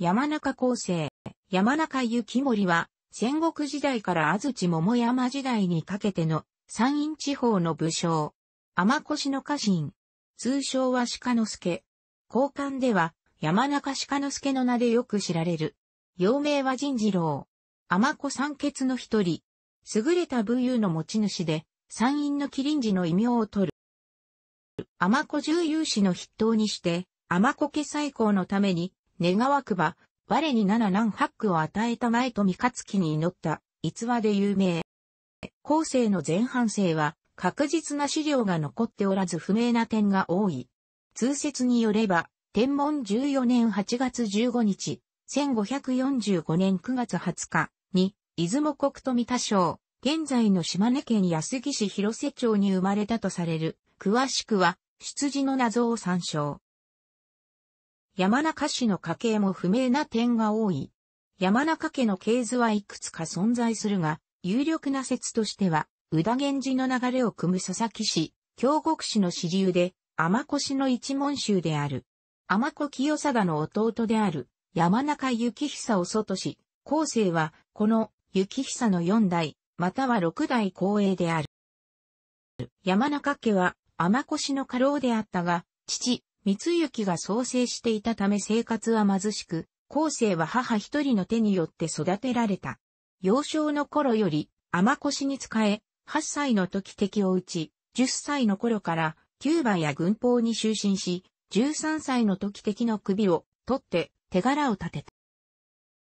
山中厚生、山中幸森は、戦国時代から安土桃山時代にかけての山陰地方の武将。天越の家臣。通称は鹿之助。交換では、山中鹿之助の名でよく知られる。幼名は仁次郎。天子三傑の一人。優れた武勇の持ち主で、山陰の麒麟寺の異名を取る。天子重勇士の筆頭にして、天子家再興のために、願わくば、我に七難八苦を与えた前と三勝月に祈った、逸話で有名。後世の前半生は、確実な資料が残っておらず不明な点が多い。通説によれば、天文14年8月15日、1545年9月20日に、出雲国富田省、現在の島根県安来市広瀬町に生まれたとされる。詳しくは、出自の謎を参照。山中氏の家系も不明な点が多い。山中家の系図はいくつか存在するが、有力な説としては、宇田源氏の流れを組む佐々木氏、京極氏の支流で、天子氏の一門衆である。天子清貞の弟である、山中幸久を外し、後世は、この幸久の四代、または六代後衛である。山中家は、天子氏の家老であったが、父、光行が創生していたため生活は貧しく、後世は母一人の手によって育てられた。幼少の頃より、甘腰に仕え、8歳の時敵を撃ち、10歳の頃から、キューバや軍法に就寝し、13歳の時敵の首を取って手柄を立て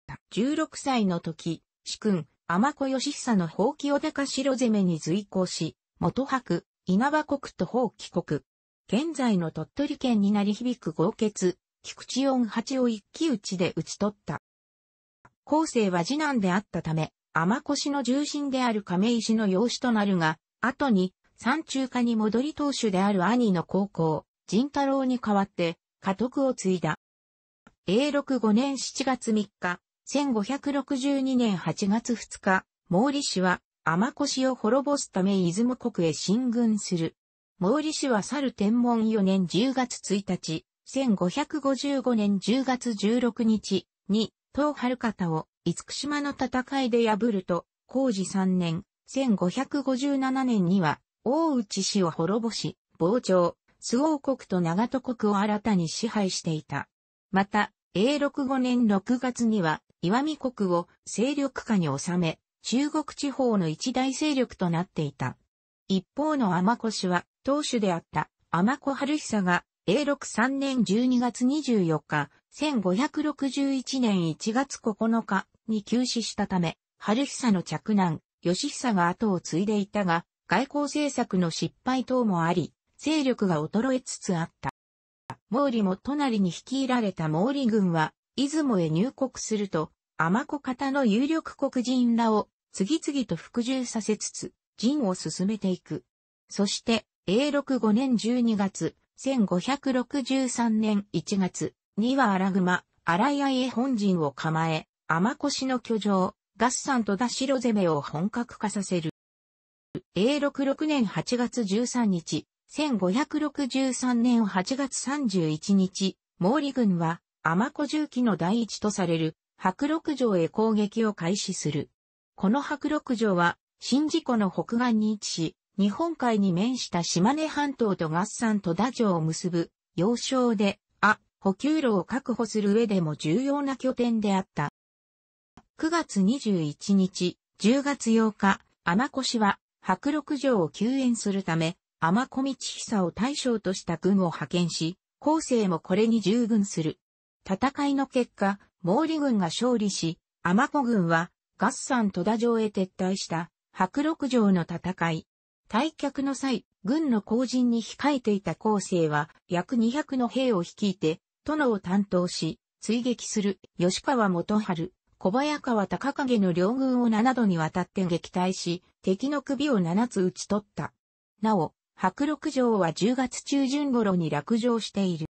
た。16歳の時、主君、甘子義久の法清高城攻めに随行し、元白、稲葉国と法貴国、現在の鳥取県になり響く豪傑、菊池音八を一騎打ちで打ち取った。後世は次男であったため、天越の重臣である亀石の養子となるが、後に、山中家に戻り当主である兄の高校、仁太郎に代わって、家督を継いだ。永禄5年7月3日、1562年8月2日、毛利氏は、天越を滅ぼすため出雲国へ進軍する。毛利氏は猿天文4年10月1日、1555年10月16日に、東春方を、五福島の戦いで破ると、工事3年、1557年には、大内氏を滅ぼし、傍聴、周王国と長戸国を新たに支配していた。また、永禄5年6月には、岩見国を勢力下に収め、中国地方の一大勢力となっていた。一方の天氏は、当主であった天子春久が、永禄3年12月24日、1561年1月9日に休止したため、春久の着難、義久が後を継いでいたが、外交政策の失敗等もあり、勢力が衰えつつあった。毛利も隣に率いられた毛利軍は、出雲へ入国すると、天子方の有力国人らを次々と服従させつつ、陣を進めていく。そして、永禄5年12月、1563年1月には荒熊、荒井愛へ本陣を構え、天越の居城、合算と田代攻めを本格化させる。永禄6年8月13日、1563年8月31日、毛利軍は、天子重機の第一とされる、白六城へ攻撃を開始する。この白六城は、新事故の北岸に位置し、日本海に面した島根半島と合算戸田城を結ぶ、要衝で、あ、補給路を確保する上でも重要な拠点であった。9月21日、10月8日、天市は、白六城を救援するため、天子道久を大将とした軍を派遣し、後世もこれに従軍する。戦いの結果、毛利軍が勝利し、天子軍は、合算戸田城へ撤退した。白六条の戦い。退却の際、軍の後陣に控えていた後世は、約200の兵を率いて、殿を担当し、追撃する吉川元春、小早川高影の両軍を7度にわたって撃退し、敵の首を7つ打ち取った。なお、白六条は10月中旬頃に落城している。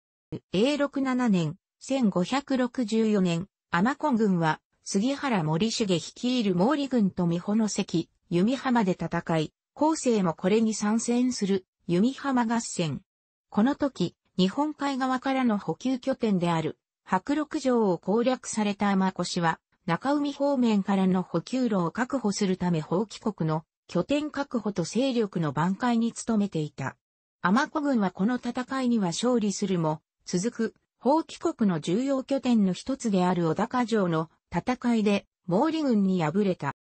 永禄7年、1564年、アマ軍は杉原森重率いる毛利軍と美穂の関、弓浜で戦い、後世もこれに参戦する弓浜合戦。この時、日本海側からの補給拠点である白六城を攻略された天越は、中海方面からの補給路を確保するため法棄国の拠点確保と勢力の挽回に努めていた。天子軍はこの戦いには勝利するも、続く、法棄国の重要拠点の一つである小高城の戦いで毛利軍に敗れた。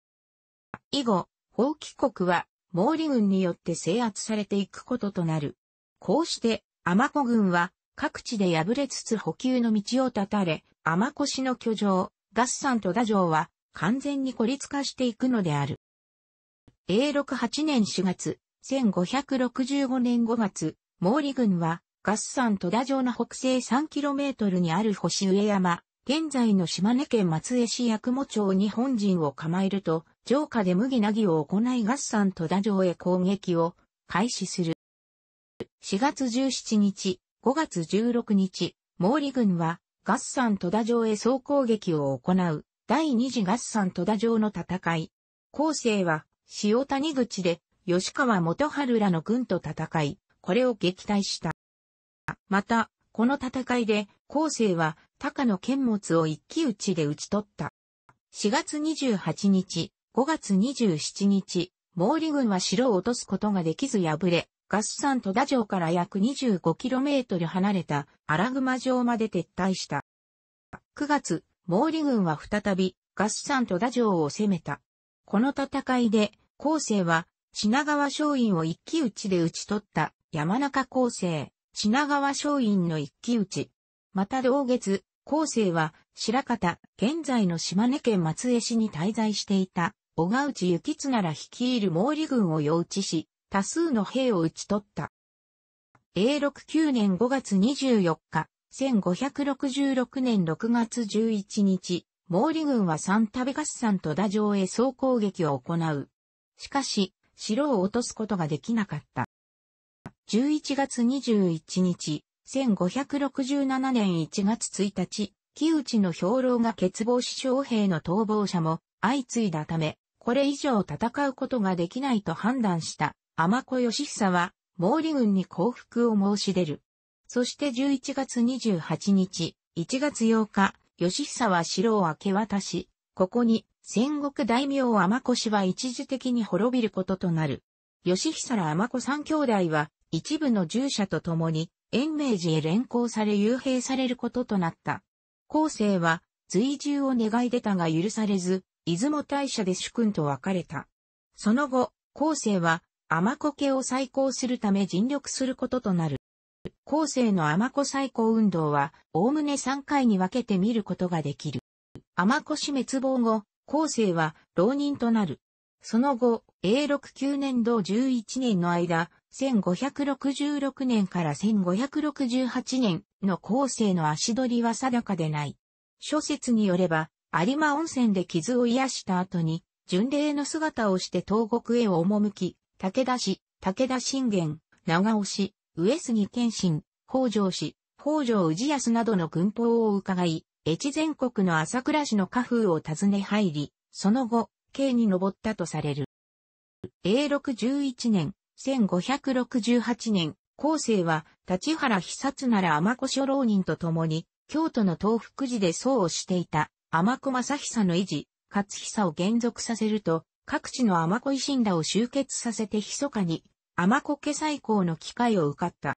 以後、放棄国は毛利軍によって制圧されていくこととなる。こうして、天子軍は各地で敗れつつ補給の道を断たれ、天子氏の居城、合算と打城は完全に孤立化していくのである。永禄8年4月、1565年5月、毛利軍は合算戸田城の北西 3km にある星上山、現在の島根県松江市八雲町に本陣を構えると、城下で麦なぎを行い合算戸田城へ攻撃を開始する。4月17日、5月16日、毛利軍は合算戸田城へ総攻撃を行う第二次合算戸田城の戦い。後世は塩谷口で吉川元春らの軍と戦い、これを撃退した。また、この戦いで後世は高野剣物を一騎打ちで打ち取った。4月28日、5月27日、毛利軍は城を落とすことができず敗れ、合算戸田城から約 25km 離れた荒熊城まで撤退した。9月、毛利軍は再び合算戸田城を攻めた。この戦いで、後世は品川松陰を一騎打ちで打ち取った山中後世、品川松陰の一騎打ち。また同月、後世は白方、現在の島根県松江市に滞在していた、小川内幸綱ら率いる毛利軍を用打ちし、多数の兵を討ち取った。永禄9年5月24日、1566年6月11日、毛利軍は三度合山と打城へ総攻撃を行う。しかし、城を落とすことができなかった。11月21日、1567年1月1日、木内の兵糧が欠乏し将兵の逃亡者も相次いだため、これ以上戦うことができないと判断した天子義久は毛利軍に降伏を申し出る。そして11月28日、1月8日、義久は城を明け渡し、ここに戦国大名天子氏は一時的に滅びることとなる。義久ら天子三兄弟は一部の従者と共に延命寺へ連行され幽閉されることとなった。後世は、随従を願い出たが許されず、出雲大社で主君と別れた。その後、後世は、天子家を再興するため尽力することとなる。後世の天子再興運動は、おおむね3回に分けて見ることができる。天子氏滅亡後、後世は、浪人となる。その後、永禄9年同11年の間、1566年から1568年の後世の足取りは定かでない。諸説によれば、有馬温泉で傷を癒した後に、巡礼の姿をして東国へ赴き、武田氏、武田信玄、長尾氏、上杉謙信、北条氏、北条氏康などの軍法を伺い、越前国の朝倉市の家風を訪ね入り、その後、計に上ったとされる。永禄11年、1568年、後世は、立原久津なら天子諸老人と共に、京都の東福寺で僧をしていた、天子正久の維持、勝久を減俗させると、各地の天子維新らを集結させて密かに、天子家再興の機会を受かった。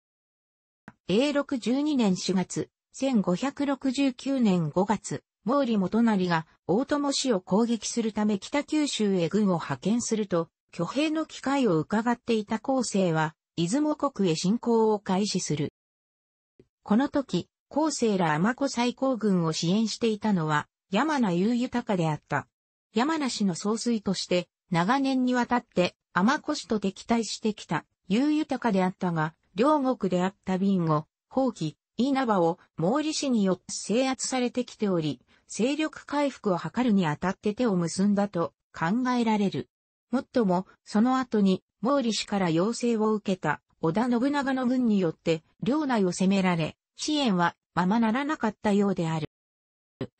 永禄12年4月、1569年5月、毛利元就が大友氏を攻撃するため北九州へ軍を派遣すると、挙兵の機会を伺っていた後世は、出雲国へ侵攻を開始する。この時、後世ら天子最高軍を支援していたのは、山名雄豊であった。山名氏の総帥として、長年にわたって天子氏と敵対してきた雄豊であったが、両国であった瓶を、放棄、稲葉を毛利氏によって制圧されてきており、勢力回復を図るにあたって手を結んだと考えられる。もっとも、その後に、毛利氏から要請を受けた織田信長の軍によって、領内を攻められ、支援はままならなかったようである。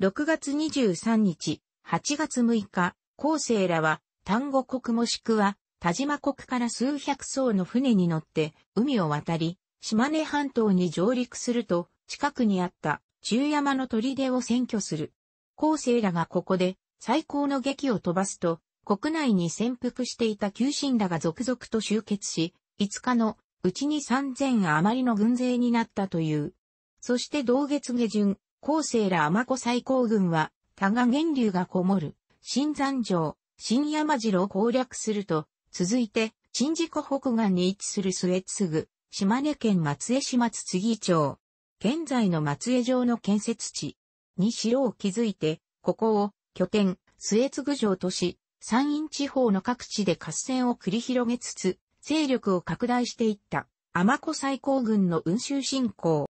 6月23日、8月6日、後世らは、丹後国もしくは、田島国から数百艘の船に乗って、海を渡り、島根半島に上陸すると、近くにあった中山の砦を占拠する。後世らがここで最高の劇を飛ばすと、国内に潜伏していた旧臣らが続々と集結し、5日のうちに3000余りの軍勢になったという。そして同月下旬、後世ら天子最高軍は、多賀源流がこもる、新山城、新山城を攻略すると、続いて、新宿北岸に位置する末継ぐ、島根県松江市松杉町。現在の松江城の建設地、に城を築いて、ここを拠点、末エ城とし、山陰地方の各地で合戦を繰り広げつつ、勢力を拡大していった、天子最高軍の運州侵攻。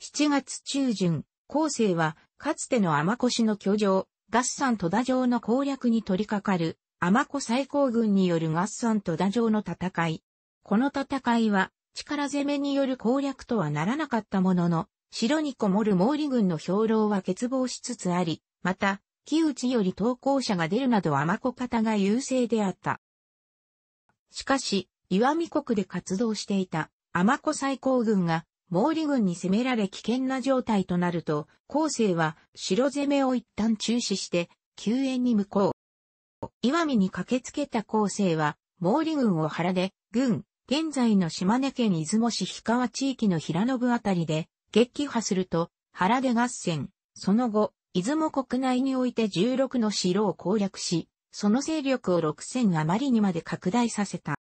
7月中旬、後世は、かつての天子市の居城、合算戸田城の攻略に取り掛かる、天子最高軍による合算戸田城の戦い。この戦いは、力攻めによる攻略とはならなかったものの、城にこもる毛利軍の兵糧は欠乏しつつあり、また、木内より投降者が出るなど甘子方が優勢であった。しかし、岩見国で活動していた甘子最高軍が毛利軍に攻められ危険な状態となると、後世は城攻めを一旦中止して救援に向こう。岩見に駆けつけた後世は毛利軍を腹で、軍、現在の島根県出雲市氷川地域の平信あたりで撃破すると、原出合戦、その後、出雲国内において16の城を攻略し、その勢力を6000余りにまで拡大させた。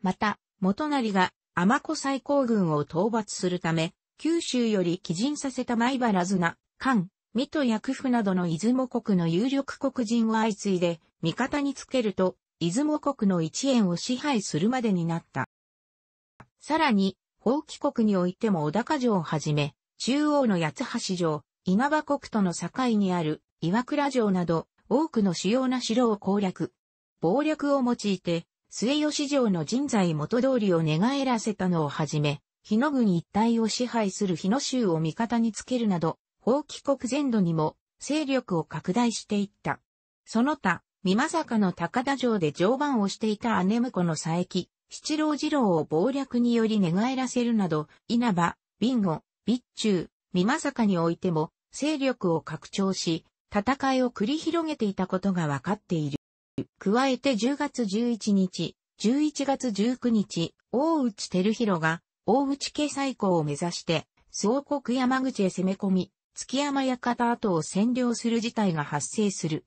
また、元成が天子最高軍を討伐するため、九州より寄陣させた前原綱、関、水戸役府などの出雲国の有力国人を相次いで、味方につけると、出雲国の一円を支配するまでになった。さらに、王帰国においても小高城をはじめ、中央の八橋城、稲葉国との境にある岩倉城など、多くの主要な城を攻略。暴力を用いて、末吉城の人材元通りを寝返らせたのをはじめ、日野郡一帯を支配する日野州を味方につけるなど、法帰国全土にも勢力を拡大していった。その他、美正の高田城で常磐をしていた姉婿の佐伯、七郎次郎を暴略により寝返らせるなど、稲葉、ビンゴ、備中、美かにおいても、勢力を拡張し、戦いを繰り広げていたことが分かっている。加えて10月11日、11月19日、大内照弘が、大内家最高を目指して、総国山口へ攻め込み、月山館跡を占領する事態が発生する。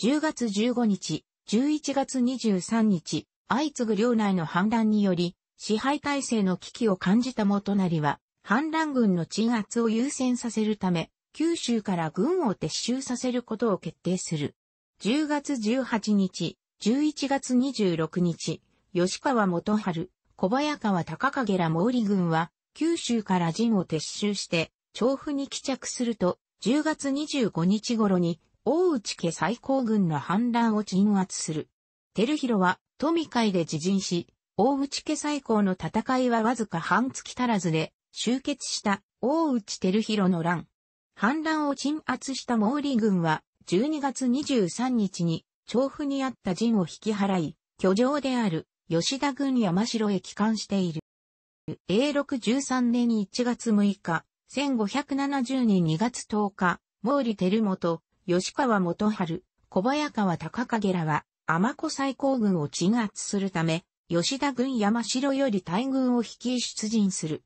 10月15日、11月23日、相次ぐ領内の反乱により、支配体制の危機を感じた元成は、反乱軍の鎮圧を優先させるため、九州から軍を撤収させることを決定する。10月18日、11月26日、吉川元春、小早川高影ら毛利軍は、九州から陣を撤収して、調布に帰着すると、10月25日頃に、大内家最高軍の反乱を鎮圧する。テルヒロは、富海で自陣し、大内家最高の戦いはわずか半月足らずで、終結した大内照弘の乱。反乱を鎮圧した毛利軍は、12月23日に、調布にあった陣を引き払い、居城である吉田軍山城へ帰還している。永禄13年1月6日、1570年2月10日、毛利照元、吉川元春、小早川隆景らは、天子最高軍を鎮圧するため、吉田軍山城より大軍を率い出陣する。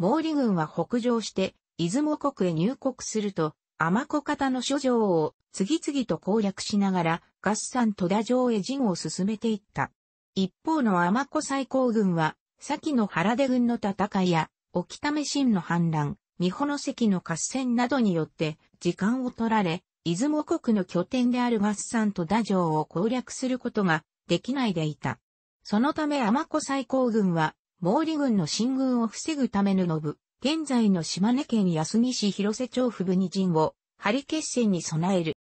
毛利軍は北上して、出雲国へ入国すると、天子方の諸城を次々と攻略しながら、合算戸田城へ陣を進めていった。一方の天子最高軍は、先の原出軍の戦いや、沖為新の反乱、三保の関の合戦などによって、時間を取られ、出雲国の拠点である合山と打城を攻略することができないでいた。そのため天子最高軍は、毛利軍の進軍を防ぐためのぶ。現在の島根県安来市広瀬町府部に陣を、張り決戦に備える。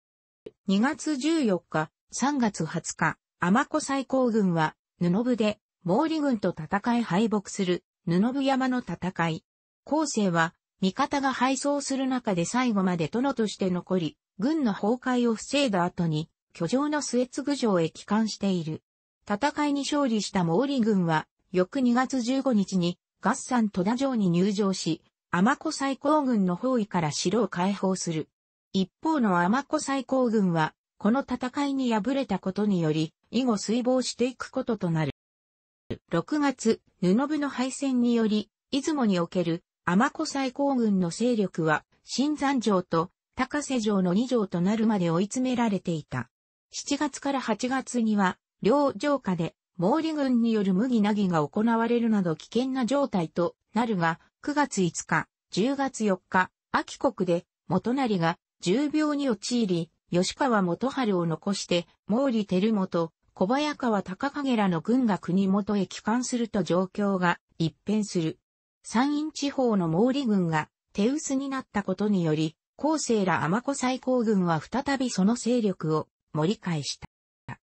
2月14日、3月20日、天子最高軍は、布部で、毛利軍と戦い敗北する、布部山の戦い。後世は、味方が敗走する中で最後まで殿として残り、軍の崩壊を防いだ後に、居城の末エ城へ帰還している。戦いに勝利した毛利軍は、翌2月15日に、合山戸田城に入城し、天子最高軍の包囲から城を解放する。一方の天子最高軍は、この戦いに敗れたことにより、以後水防していくこととなる。6月、布部の敗戦により、出雲における天子最高軍の勢力は、新山城と高瀬城の二城となるまで追い詰められていた。7月から8月には、両城下で、毛利軍による麦なぎが行われるなど危険な状態となるが、9月5日、10月4日、秋国で、元成が重病に陥り、吉川元春を残して、毛利輝元、小早川高影らの軍が国元へ帰還すると状況が一変する。山陰地方の毛利軍が手薄になったことにより、後世ら天子最高軍は再びその勢力を盛り返した。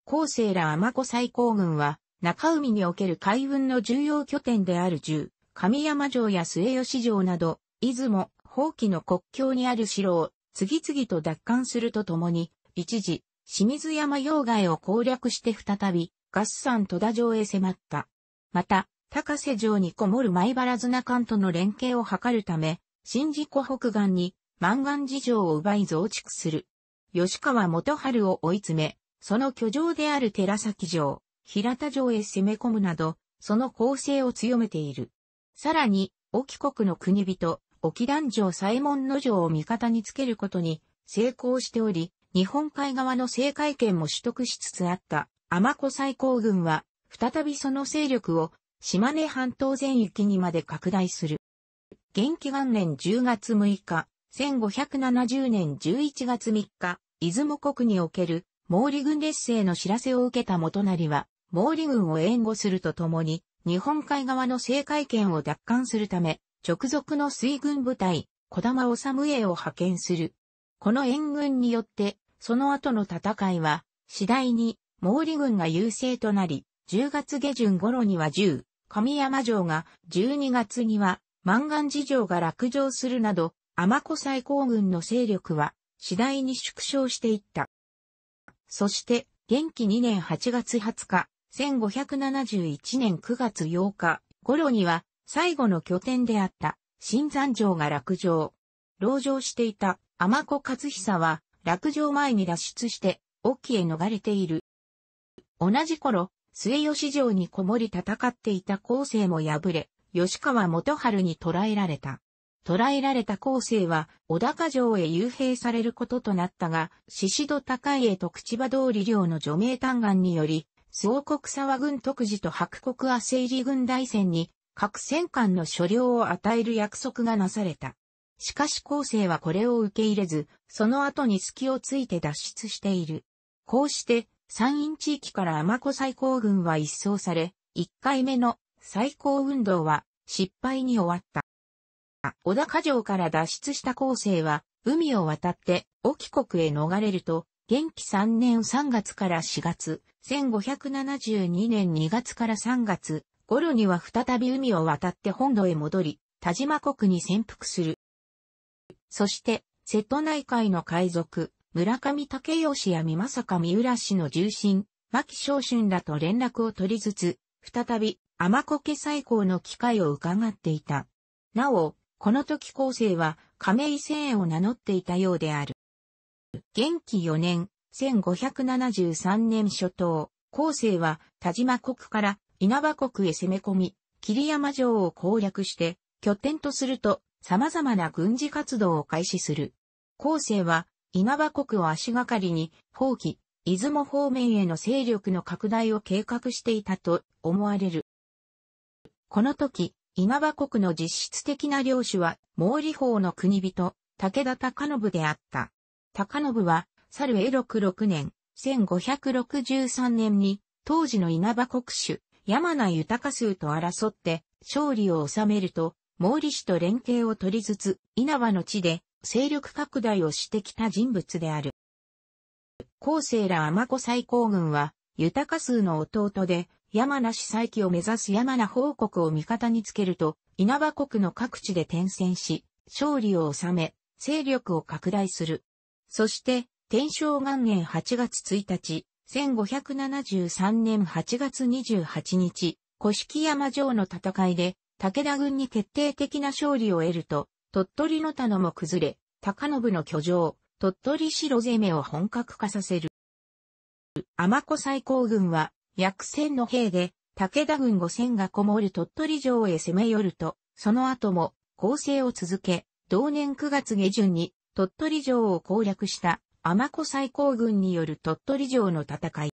後世ら天子最高軍は、中海における海運の重要拠点である十、神山城や末吉城など、出雲、宝器の国境にある城を次々と奪還するとともに、一時、清水山溶害を攻略して再び、合算戸田城へ迫った。また、高瀬城にこもる前原綱関との連携を図るため、新宿湖北岸に万願事情を奪い増築する。吉川元春を追い詰め、その居城である寺崎城、平田城へ攻め込むなど、その構成を強めている。さらに、沖国の国人、沖団城左衛門野城を味方につけることに成功しており、日本海側の政界権も取得しつつあった天子最高軍は、再びその勢力を島根半島全域にまで拡大する。元気元年10月6日、1570年11月3日、出雲国における毛利軍劣勢の知らせを受けた元成は、毛利軍を援護するとともに、日本海側の政界権を奪還するため、直属の水軍部隊、小玉治衛を派遣する。この援軍によって、その後の戦いは、次第に毛利軍が優勢となり、10月下旬頃には10、上山城が、12月には、万願寺城が落城するなど、天子最高軍の勢力は次第に縮小していった。そして、元気2年8月20日、1571年9月8日頃には、最後の拠点であった新山城が落城。籠城していた天子勝久は、落城前に脱出して、沖へ逃れている。同じ頃、末吉城にこもり戦っていた後世も敗れ、吉川元春に捕らえられた。捕らえられた後世は、小高城へ幽閉されることとなったが、宍戸高家と口場通り領の除名嘆願により、総国沢軍特事と白国汗入軍大戦に、各戦艦の所領を与える約束がなされた。しかし後世はこれを受け入れず、その後に隙をついて脱出している。こうして、山陰地域から天子最高軍は一掃され、一回目の最高運動は失敗に終わった。小高城から脱出した後世は、海を渡って、沖国へ逃れると、元気3年3月から4月、1572年2月から3月、頃には再び海を渡って本土へ戻り、田島国に潜伏する。そして、瀬戸内海の海賊、村上武義や三正三浦氏の重臣、牧昇春らと連絡を取りつつ、再び、天苔最再興の機会を伺っていた。なお、この時後世は亀井千円を名乗っていたようである。元気4年、1573年初頭、後世は田島国から稲葉国へ攻め込み、桐山城を攻略して拠点とすると様々な軍事活動を開始する。後世は稲葉国を足がかりに、放棄、出雲方面への勢力の拡大を計画していたと思われる。この時、稲葉国の実質的な領主は、毛利法の国人、武田高信であった。高信は、猿永禄6年、1563年に、当時の稲葉国主、山名豊数と争って、勝利を収めると、毛利氏と連携を取りつつ、稲葉の地で、勢力拡大をしてきた人物である。後世ら天子最高軍は、豊数の弟で、山名市再起を目指す山名報国を味方につけると、稲葉国の各地で転戦し、勝利を収め、勢力を拡大する。そして、天正元年8月1日、1573年8月28日、古式山城の戦いで、武田軍に決定的な勝利を得ると、鳥取の田野も崩れ、高信の居城、鳥取城攻めを本格化させる。天子最高軍は、約千の兵で、武田軍五千がこもる鳥取城へ攻め寄ると、その後も攻勢を続け、同年9月下旬に鳥取城を攻略した天子最高軍による鳥取城の戦い。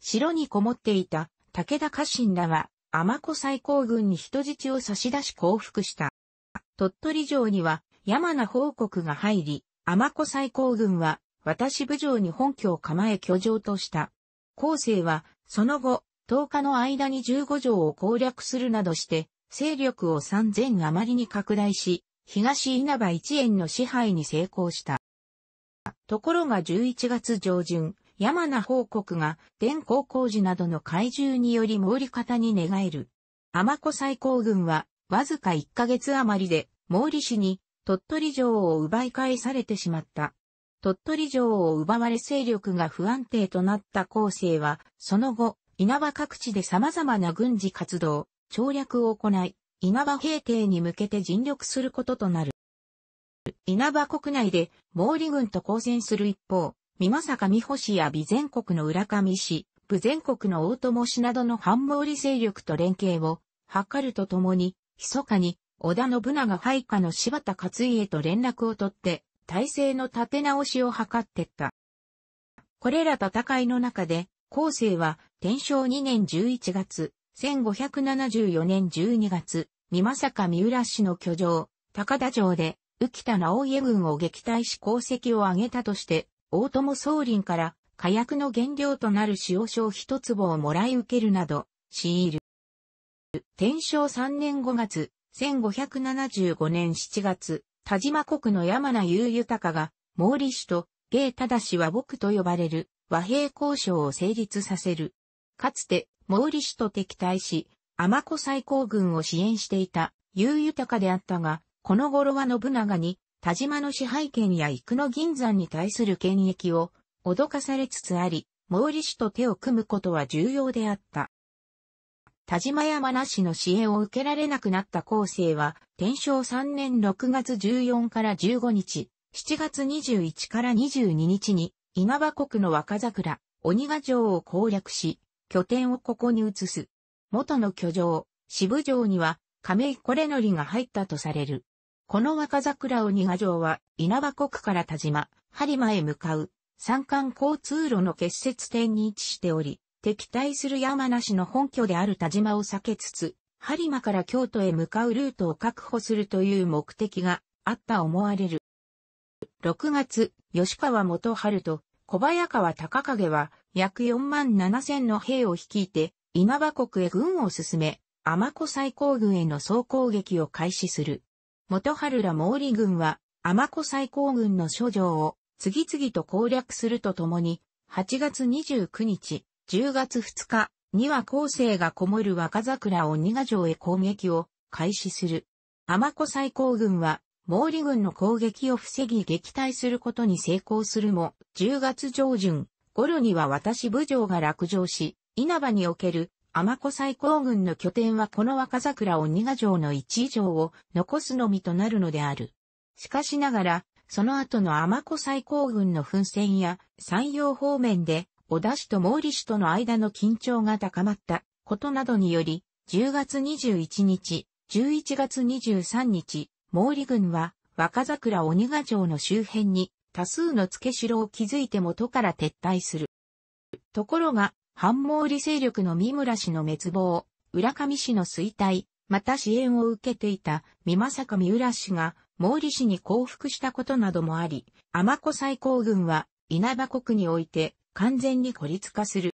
城にこもっていた武田家臣らは天子最高軍に人質を差し出し降伏した。鳥取城には山名報告が入り、天子最高軍は私部城に本拠を構え居城とした。後世は、その後、10日の間に15条を攻略するなどして、勢力を3000余りに拡大し、東稲葉一円の支配に成功した。ところが11月上旬、山名報告が、電光工事などの怪獣により毛利方に寝返る。天子最高軍は、わずか1ヶ月余りで、毛利氏に、鳥取城を奪い返されてしまった。鳥取城を奪われ勢力が不安定となった後世は、その後、稲葉各地で様々な軍事活動、調略を行い、稲葉平定に向けて尽力することとなる。稲葉国内で毛利軍と交戦する一方、美正美保氏や備前国の浦上氏、部全国の大友氏などの反毛利勢力と連携を図るとともに、密かに織田信長配下の柴田勝家と連絡を取って、体制の立て直しを図ってった。これら戦いの中で、後世は、天正2年11月、1574年12月、三政三浦氏の居城、高田城で、浮田直家軍を撃退し功績を挙げたとして、大友宗林から火薬の原料となる塩章一粒をもらい受けるなど、シール。天正3年5月、1575年7月、田島国の山名優豊が、毛利氏と芸氏は僕と呼ばれる和平交渉を成立させる。かつて毛利氏と敵対し、天子最高軍を支援していた優豊であったが、この頃は信長に田島の支配権や生野銀山に対する権益を脅かされつつあり、毛利氏と手を組むことは重要であった。田島山那氏の支援を受けられなくなった後世は、天正3年6月14から15日、7月21から22日に、稲葉国の若桜、鬼ヶ城を攻略し、拠点をここに移す。元の居城、渋城には、亀井これのりが入ったとされる。この若桜鬼ヶ城は、稲葉国から田島、播磨へ向かう、山間交通路の結節点に位置しており、敵対する山梨の本拠である田島を避けつつ、播磨から京都へ向かうルートを確保するという目的があった思われる。6月、吉川元春と小早川高影は約4万7千の兵を率いて稲葉国へ軍を進め、天子最高軍への総攻撃を開始する。元春ら毛利軍は天子最高軍の諸城を次々と攻略するとともに、8月29日、10月2日には後世がこもる若桜を二ヶ城へ攻撃を開始する。天子最高軍は、毛利軍の攻撃を防ぎ撃退することに成功するも、10月上旬頃には私部長が落城し、稲葉における天子最高軍の拠点はこの若桜を二ヶ城の一以上を残すのみとなるのである。しかしながら、その後の天子最高軍の奮戦や山陽方面で小田氏と毛利氏との間の緊張が高まったことなどにより、10月21日、11月23日、毛利軍は若桜鬼ヶ城の周辺に多数の付け城を築いて元から撤退する。ところが、反毛利勢力の三村氏の滅亡、浦上氏の衰退、また支援を受けていた三政三浦氏が毛利氏に降伏したことなどもあり、天子最高軍は稲葉国において完全に孤立化する。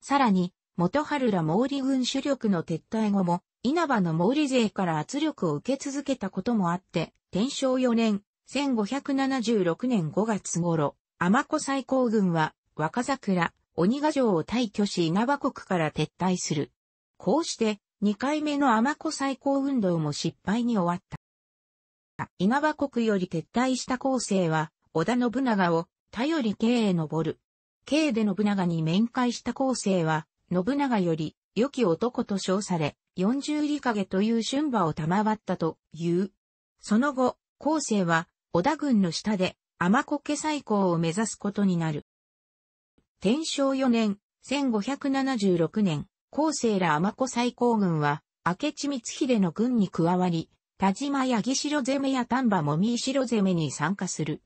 さらに、元春ら毛利軍主力の撤退後も、稲葉の毛利勢から圧力を受け続けたこともあって、天正4年、1576年5月頃、天子最高軍は、若桜、鬼ヶ城を退去し稲葉国から撤退する。こうして、2回目の天子最高運動も失敗に終わった。稲葉国より撤退した後世は、織田信長を頼り K へ登る。K で信長に面会した後世は、信長より、良き男と称され、四十里影という春馬を賜ったという。その後、後世は、織田軍の下で、天子家最高を目指すことになる。天正四年、1576年、後世ら天子最高軍は、明智光秀の軍に加わり、田島や義城攻めや丹波もみ城攻めに参加する。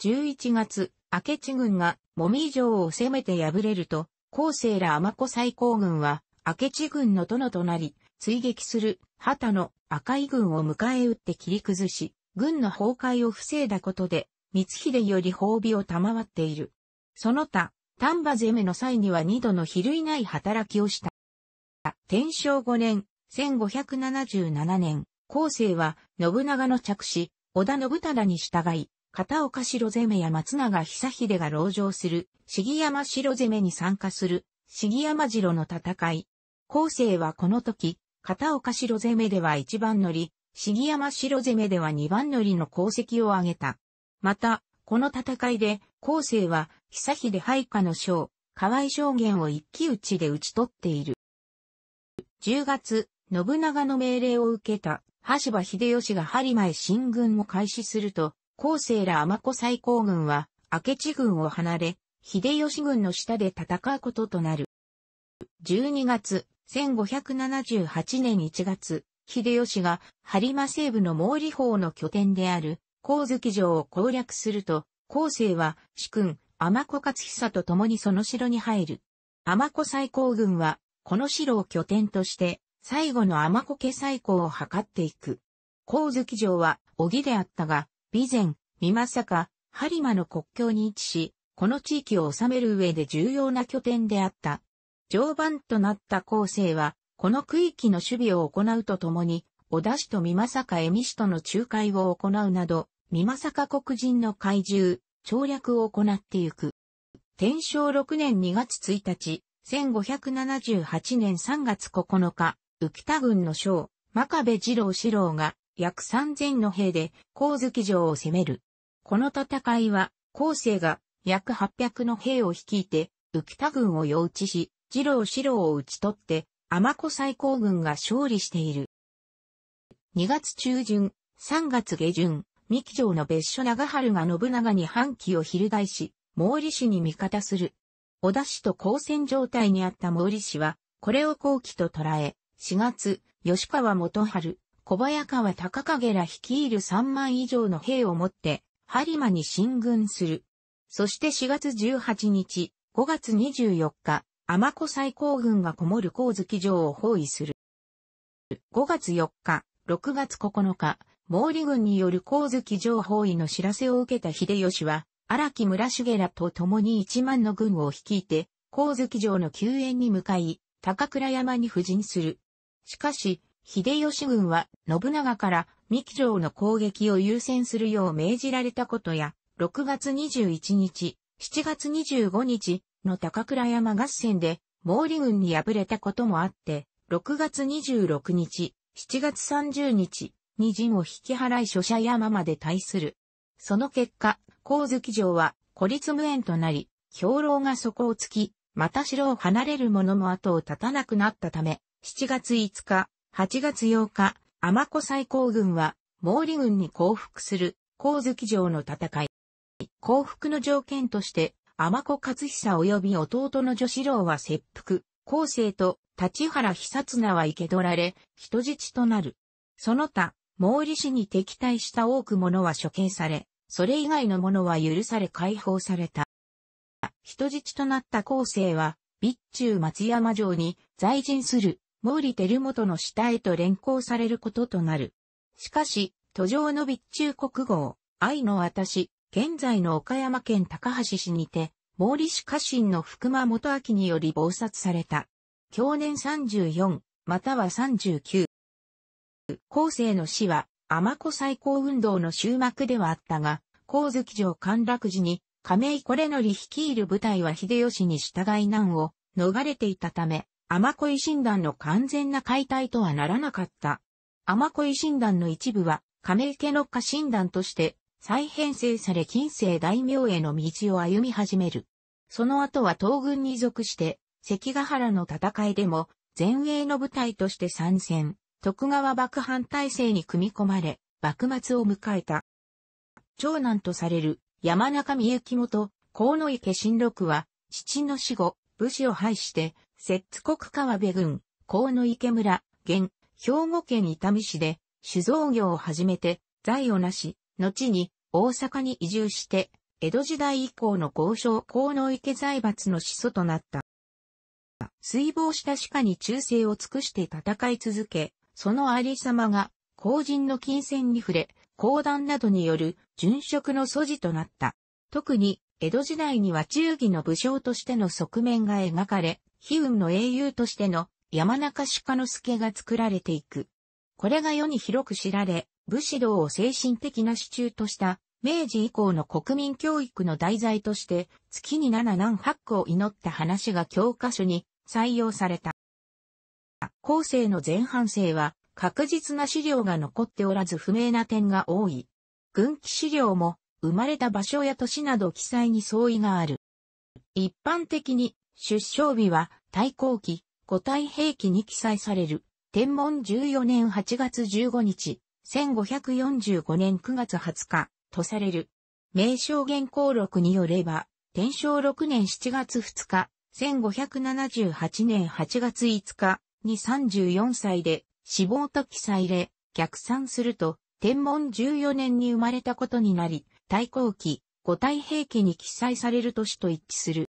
11月、明智軍が、もみ城を攻めて敗れると、後世ら天子最高軍は、明智軍の殿となり、追撃する、旗の赤い軍を迎え撃って切り崩し、軍の崩壊を防いだことで、光秀より褒美を賜っている。その他、丹波攻めの際には二度の比類ない働きをした。天正5年、1577年、後世は、信長の着手、織田信忠に従い、片岡城攻めや松永久秀が籠城する、杉山城攻めに参加する、杉山城の戦い。後世はこの時、片岡城攻めでは一番乗り、杉山城攻めでは二番乗りの功績を挙げた。また、この戦いで、後世は、久秀配下の将、河合将軍を一騎打ちで打ち取っている。10月、信長の命令を受けた、羽柴秀吉が針前進軍を開始すると、後世ら天子最高軍は、明智軍を離れ、秀吉軍の下で戦うこととなる。12月、1578年1月、秀吉が、播磨西部の毛利方の拠点である、光月城を攻略すると、後世は、主君、天子勝久と共にその城に入る。天子最高軍は、この城を拠点として、最後の天子家最高を図っていく。光月城は、小木であったが、備前、美か、播磨の国境に位置し、この地域を治める上で重要な拠点であった。常磐となった後世は、この区域の守備を行うとともに、小田市と美か恵美市との仲介を行うなど、美か黒人の怪獣、調略を行ってゆく。天正6年2月1日、1578年3月9日、浮田郡の将、真壁二郎四郎が、約三千の兵で、光月城を攻める。この戦いは、後世が約八百の兵を率いて、浮田軍を用地し、次郎四郎を討ち取って、天子最高軍が勝利している。2月中旬、3月下旬、三木城の別所長春が信長に反旗を翻し、毛利氏に味方する。小田氏と交戦状態にあった毛利氏は、これを後期と捉え、4月、吉川元春、小早川高影ら率いる3万以上の兵をもって、播磨に進軍する。そして4月18日、5月24日、天子最高軍がこもる光月城を包囲する。5月4日、6月9日、毛利軍による光月城包囲の知らせを受けた秀吉は、荒木村重らと共に1万の軍を率いて、光月城の救援に向かい、高倉山に布陣する。しかし、秀吉軍は信長から三木城の攻撃を優先するよう命じられたことや、6月21日、7月25日の高倉山合戦で毛利軍に敗れたこともあって、6月26日、7月30日二陣を引き払い諸社山まで対する。その結果、光月城は孤立無縁となり、兵糧が底をつき、また城を離れる者も後を絶たなくなったため、7月5日、8月8日、天子最高軍は、毛利軍に降伏する、光月城の戦い。降伏の条件として、天子勝久及び弟の女子郎は切腹、後世と立原久綱は生け取られ、人質となる。その他、毛利氏に敵対した多く者は処刑され、それ以外の者は許され解放された。人質となった後世は、備中松山城に在陣する毛利輝元の下へと連行されることとなる。しかし、途上の備中国号、愛の私、現在の岡山県高橋市にて、毛利氏家臣の福間元明により謀殺された。去年34、または39。後世の死は、天子最高運動の終幕ではあったが、光月城陥落時に、亀井これのり率いる部隊は秀吉に従い難を逃れていたため、天恋診断の完全な解体とはならなかった。天恋診断の一部は、亀池の家診断として、再編成され近世大名への道を歩み始める。その後は東軍に属して、関ヶ原の戦いでも、前衛の部隊として参戦、徳川幕藩体制に組み込まれ、幕末を迎えた。長男とされる山中美幸元、河野池新六は、父の死後、武士を廃して、摂津国川辺郡、河野池村、現、兵庫県伊丹市で、酒造業を始めて、財をなし、後に大阪に移住して、江戸時代以降の豪商河野池財閥の始祖となった。水防した鹿に忠誠を尽くして戦い続け、そのありさまが、公人の金銭に触れ、公団などによる殉職の素地となった。特に、江戸時代には忠義の武将としての側面が描かれ、悲運の英雄としての山中鹿之助が作られていく。これが世に広く知られ、武士道を精神的な支柱とした明治以降の国民教育の題材として、月に七難八個を祈った話が教科書に採用された。後世の前半生は確実な資料が残っておらず不明な点が多い。軍記資料も生まれた場所や年など記載に相違がある。一般的に出生日は太閤期、五体兵器に記載される。天文14年8月15日、1545年9月20日、とされる。名称原稿録によれば、天正6年7月2日、1578年8月5日に34歳で死亡と記載れ、逆算すると、天文14年に生まれたことになり、大公期、五体兵器に記載される年と一致する。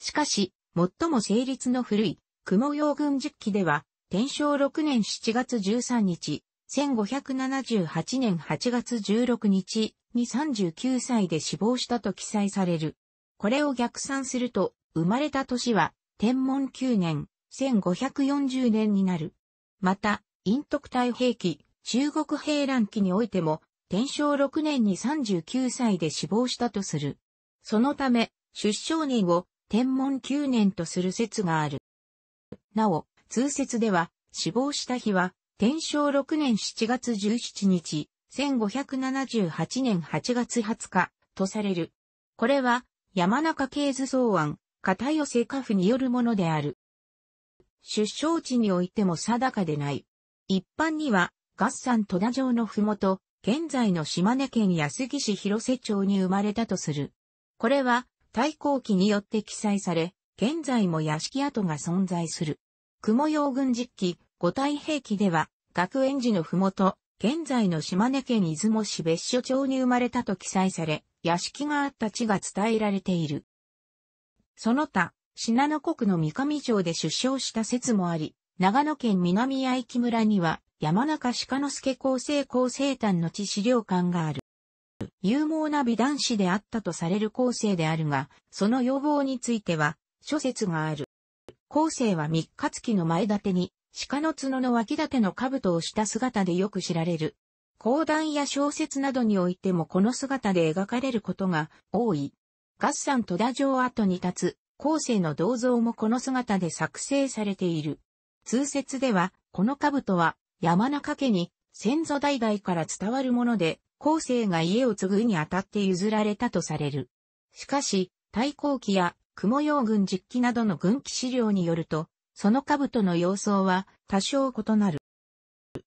しかし、最も成立の古い、雲用軍実機では、天正6年7月13日、1578年8月16日に39歳で死亡したと記載される。これを逆算すると、生まれた年は、天文9年、1540年になる。また、陰徳太兵器、中国平乱期においても、天正6年に39歳で死亡したとする。そのため、出生年を天文9年とする説がある。なお、通説では、死亡した日は、天正6年7月17日、1578年8月20日、とされる。これは、山中慶図草案、片寄せ家父によるものである。出生地においても定かでない。一般には、合算戸田城の麓、現在の島根県安来市広瀬町に生まれたとする。これは、太閤記によって記載され、現在も屋敷跡が存在する。雲用軍実機、五体兵器では、学園寺のふもと、現在の島根県出雲市別所町に生まれたと記載され、屋敷があった地が伝えられている。その他、信濃国の三上町で出生した説もあり、長野県南八木村には、山中鹿之助厚生厚生誕の地資料館がある。有望な美男子であったとされる厚生であるが、その要望については、諸説がある。厚生は三日月の前立てに、鹿の角の脇ての兜をした姿でよく知られる。講談や小説などにおいてもこの姿で描かれることが多い。合算戸田城跡に立つ、後世の銅像もこの姿で作成されている。通説では、この兜は、山中家に先祖代々から伝わるもので、後世が家を継ぐにあたって譲られたとされる。しかし、太閤記や雲用軍実記などの軍記資料によると、その兜の様相は多少異なる。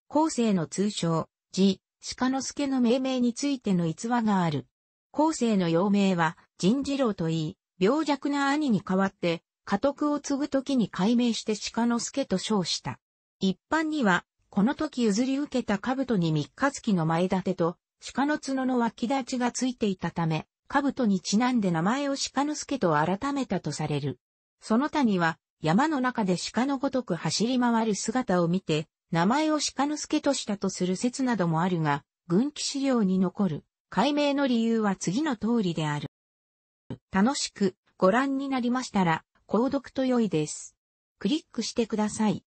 後世の通称、字、鹿之助の命名についての逸話がある。後世の幼名は、人次郎といい、病弱な兄に代わって、家督を継ぐ時に改名して鹿之助と称した。一般には、この時譲り受けた兜に三日月の前立てと、鹿の角の脇立ちがついていたため、兜にちなんで名前を鹿之助と改めたとされる。その他には、山の中で鹿のごとく走り回る姿を見て、名前を鹿之助としたとする説などもあるが、軍記資料に残る、解明の理由は次の通りである。楽しくご覧になりましたら、購読と良いです。クリックしてください。